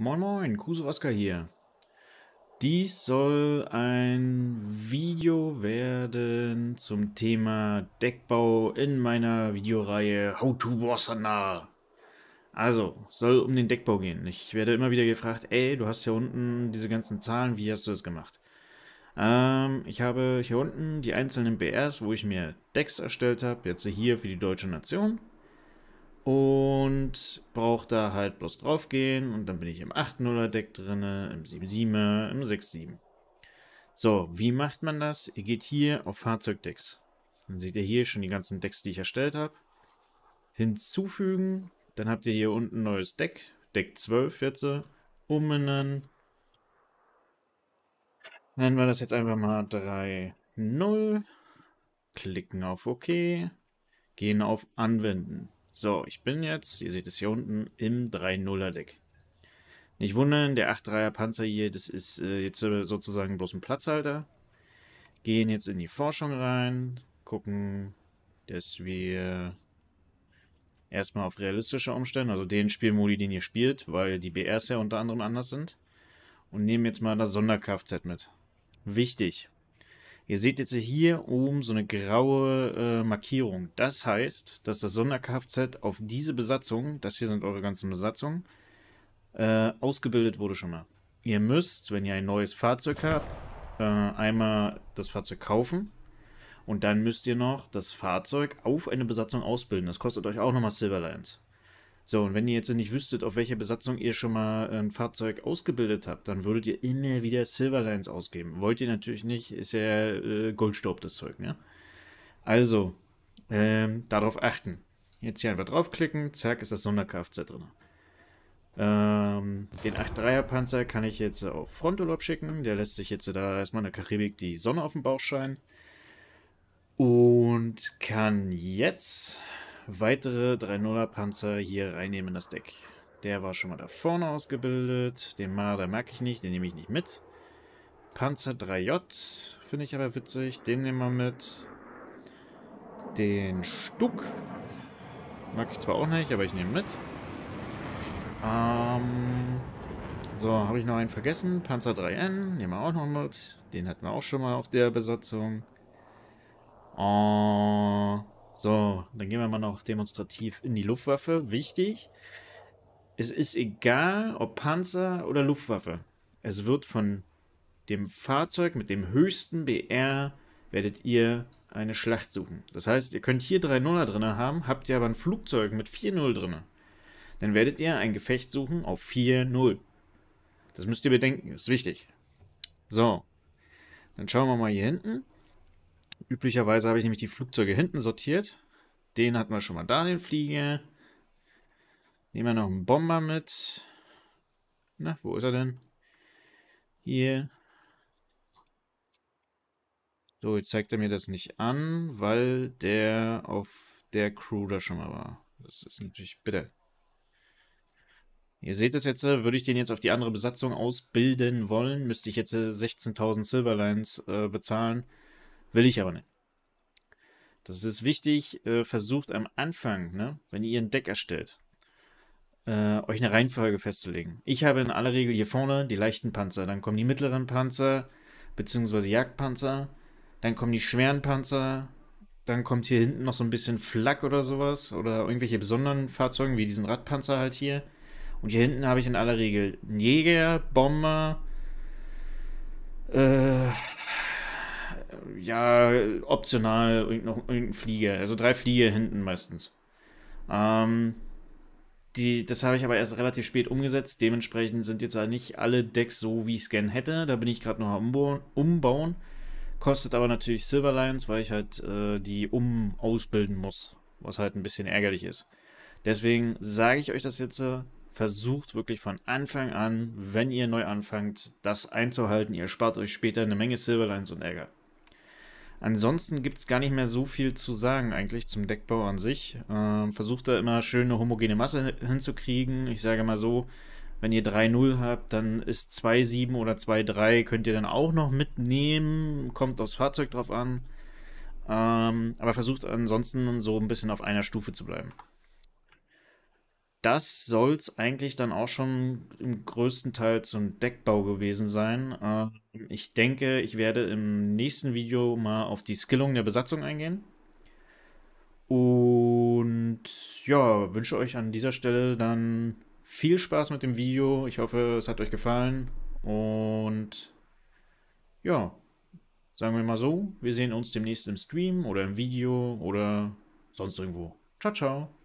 Moin Moin, Kusowaska hier. Dies soll ein Video werden zum Thema Deckbau in meiner Videoreihe How to Wasana. Also, soll um den Deckbau gehen. Ich werde immer wieder gefragt, ey, du hast hier unten diese ganzen Zahlen, wie hast du das gemacht? Ähm, ich habe hier unten die einzelnen BRs, wo ich mir Decks erstellt habe, jetzt hier für die deutsche Nation und braucht da halt bloß drauf gehen. und dann bin ich im 8-0er Deck drin, im 7-7er, im 6-7. So, wie macht man das? Ihr geht hier auf Fahrzeugdecks. Dann seht ihr hier schon die ganzen Decks, die ich erstellt habe. Hinzufügen. Dann habt ihr hier unten ein neues Deck. Deck 12 jetzt. Umbenennen. Nennen wir das jetzt einfach mal 3-0. Klicken auf OK. Gehen auf Anwenden. So, ich bin jetzt, ihr seht es hier unten, im 3-0er Deck. Nicht wundern, der 8-3er Panzer hier, das ist äh, jetzt äh, sozusagen bloß ein Platzhalter. Gehen jetzt in die Forschung rein, gucken, dass wir erstmal auf realistische umstellen, also den Spielmodi, den ihr spielt, weil die BRs ja unter anderem anders sind. Und nehmen jetzt mal das Sonder-Kfz mit. Wichtig, Ihr seht jetzt hier oben so eine graue äh, Markierung. Das heißt, dass das Sonder-Kfz auf diese Besatzung, das hier sind eure ganzen Besatzungen, äh, ausgebildet wurde schon mal. Ihr müsst, wenn ihr ein neues Fahrzeug habt, äh, einmal das Fahrzeug kaufen und dann müsst ihr noch das Fahrzeug auf eine Besatzung ausbilden. Das kostet euch auch nochmal Silverlines. So, und wenn ihr jetzt nicht wüsstet, auf welcher Besatzung ihr schon mal ein ähm, Fahrzeug ausgebildet habt, dann würdet ihr immer wieder Silverlines ausgeben. Wollt ihr natürlich nicht, ist ja äh, Goldstaub das Zeug, ne? Also, ähm, darauf achten. Jetzt hier einfach draufklicken, zack, ist das Sonder-Kfz drin. Ähm, den 8.3er Panzer kann ich jetzt auf Fronturlaub schicken. Der lässt sich jetzt da erstmal in der Karibik die Sonne auf den Bauch scheinen. Und kann jetzt weitere 3-0er Panzer hier reinnehmen in das Deck. Der war schon mal da vorne ausgebildet. Den Marder mag ich nicht, den nehme ich nicht mit. Panzer 3J finde ich aber witzig. Den nehmen wir mit. Den Stuck mag ich zwar auch nicht, aber ich nehme mit. Ähm, so, habe ich noch einen vergessen. Panzer 3N nehmen wir auch noch mit. Den hatten wir auch schon mal auf der Besatzung. Äh, so, dann gehen wir mal noch demonstrativ in die Luftwaffe. Wichtig, es ist egal, ob Panzer oder Luftwaffe. Es wird von dem Fahrzeug mit dem höchsten BR werdet ihr eine Schlacht suchen. Das heißt, ihr könnt hier 3-0er drin haben, habt ihr aber ein Flugzeug mit 4-0 drin. Dann werdet ihr ein Gefecht suchen auf 4-0. Das müsst ihr bedenken, ist wichtig. So, dann schauen wir mal hier hinten. Üblicherweise habe ich nämlich die Flugzeuge hinten sortiert. Den hatten wir schon mal da, den Flieger. Nehmen wir noch einen Bomber mit. Na, wo ist er denn? Hier. So, jetzt zeigt er mir das nicht an, weil der auf der Crew da schon mal war. Das ist natürlich bitter. Ihr seht es jetzt, äh, würde ich den jetzt auf die andere Besatzung ausbilden wollen, müsste ich jetzt 16.000 äh, Silverlines äh, bezahlen. Will ich aber nicht. Das ist wichtig, äh, versucht am Anfang, ne, wenn ihr ein Deck erstellt, äh, euch eine Reihenfolge festzulegen. Ich habe in aller Regel hier vorne die leichten Panzer, dann kommen die mittleren Panzer, beziehungsweise Jagdpanzer, dann kommen die schweren Panzer, dann kommt hier hinten noch so ein bisschen Flak oder sowas oder irgendwelche besonderen Fahrzeuge, wie diesen Radpanzer halt hier. Und hier hinten habe ich in aller Regel einen Jäger, Bomber, äh, ja, optional noch irgendein Flieger. Also drei Flieger hinten meistens. Ähm, die, das habe ich aber erst relativ spät umgesetzt. Dementsprechend sind jetzt halt nicht alle Decks so, wie ich es gerne hätte. Da bin ich gerade noch am umbauen, Kostet aber natürlich Silver Lions, weil ich halt äh, die um ausbilden muss. Was halt ein bisschen ärgerlich ist. Deswegen sage ich euch das jetzt. versucht wirklich von Anfang an, wenn ihr neu anfangt, das einzuhalten. Ihr spart euch später eine Menge Silverlines und Ärger. Ansonsten gibt es gar nicht mehr so viel zu sagen eigentlich zum Deckbau an sich. Ähm, versucht da immer schön eine homogene Masse hinzukriegen. Ich sage mal so, wenn ihr 3-0 habt, dann ist 2-7 oder 2-3 könnt ihr dann auch noch mitnehmen. Kommt aufs Fahrzeug drauf an. Ähm, aber versucht ansonsten so ein bisschen auf einer Stufe zu bleiben. Das soll es eigentlich dann auch schon im größten Teil zum Deckbau gewesen sein. Äh, ich denke, ich werde im nächsten Video mal auf die Skillung der Besatzung eingehen. Und ja, wünsche euch an dieser Stelle dann viel Spaß mit dem Video. Ich hoffe, es hat euch gefallen. Und ja, sagen wir mal so, wir sehen uns demnächst im Stream oder im Video oder sonst irgendwo. Ciao, ciao.